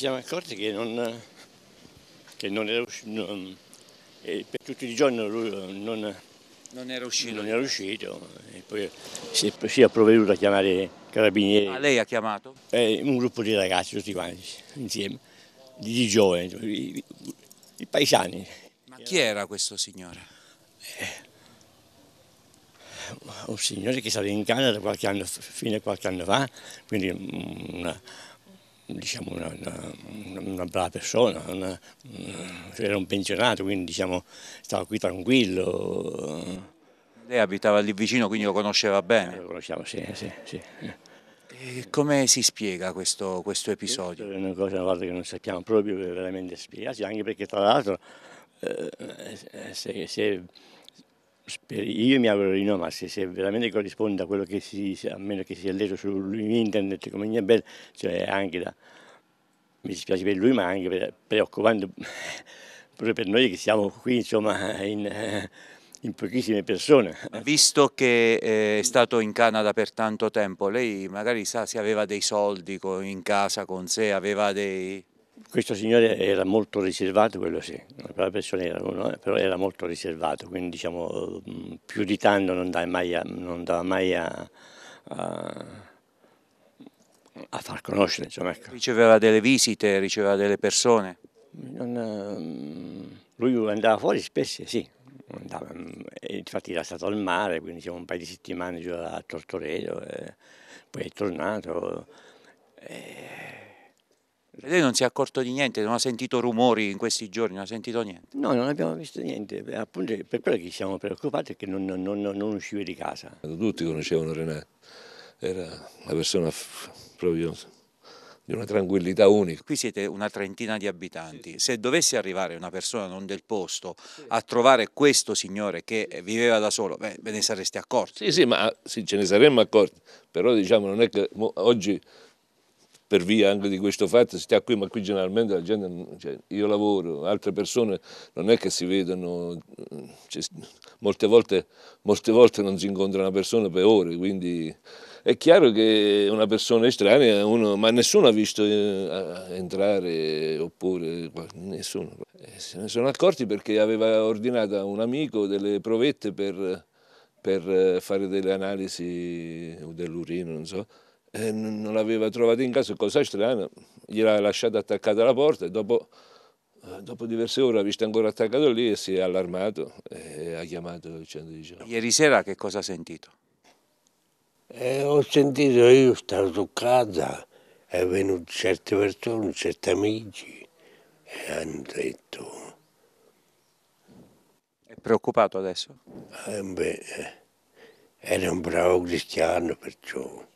siamo accorti che non, che non era uscito, non, per tutto il giorno lui eh, non, non era uscito. Non era uscito e poi si è, si è provveduto a chiamare carabinieri. Ma ah, lei ha chiamato? Eh, un gruppo di ragazzi, tutti quanti, insieme, di, di giovani, i, i, paesani. Ma chi era questo signore? Eh, un signore che stava in Canada qualche anno, fino a qualche anno fa, quindi una, diciamo, una, una, una, brava persona, una, mm, era un pensionato, quindi diciamo, stava qui tranquillo. Lei abitava lì vicino, quindi lo conosceva bene? Lo conosciamo, sì, sì. sì. Come si spiega questo, questo episodio? è una cosa una che non sappiamo proprio veramente spiegarsi, anche perché tra l'altro eh, eh se, se io mi auguro di no, ma se, se veramente corrisponde a quello che si, dice, a meno che sia letto su internet come Gnabel, cioè anche da, mi dispiace per lui, ma anche per, preoccupante pure per noi che siamo qui, insomma, in, in pochissime persone. Visto che eh, è stato in Canada per tanto tempo, lei magari sa se aveva dei soldi in casa con sé, aveva dei... Questo signore era molto riservato, quello sì, la persona era uno, eh, però era molto riservato, quindi diciamo mm, più di tanto non dava mai a, dava mai a, a, a far conoscere. Insomma, ecco. Riceveva delle visite, riceveva delle persone? Non, mm, lui andava fuori spesso, sì, andava, mm, infatti era stato al mare, quindi siamo un paio di settimane giù a Tortoredo, eh, poi è tornato. E, eh, lei non si è accorto di niente, non ha sentito rumori in questi giorni, non ha sentito niente? No, non abbiamo visto niente, appunto per quello che ci siamo preoccupati è che non, non, non usciva di casa. Tutti conoscevano Renato, era una persona proprio di una tranquillità unica. Qui siete una trentina di abitanti, se dovesse arrivare una persona non del posto a trovare questo signore che viveva da solo, beh, ve ne sareste accorti? Sì, sì, ma sì, ce ne saremmo accorti, però diciamo non è che oggi per via anche di questo fatto, si sta qui, ma qui generalmente la gente, cioè, io lavoro, altre persone non è che si vedono, cioè, molte, volte, molte volte non si incontra una persona per ore, quindi è chiaro che una persona estranea, uno, ma nessuno ha visto eh, entrare oppure nessuno. Eh, se ne sono accorti perché aveva ordinato a un amico delle provette per, per eh, fare delle analisi dell'urino, non so eh, non l'aveva trovata in casa, cosa strana, gliel'aveva lasciata attaccata alla porta e dopo, eh, dopo diverse ore l'ha vista ancora attaccato lì e si è allarmato e ha chiamato il di gioco. Ieri sera che cosa ha sentito? Eh, ho sentito, io stavo su casa, è venuto certe persone, certi amici e hanno detto... È preoccupato adesso? Eh, beh, eh, era un bravo cristiano perciò...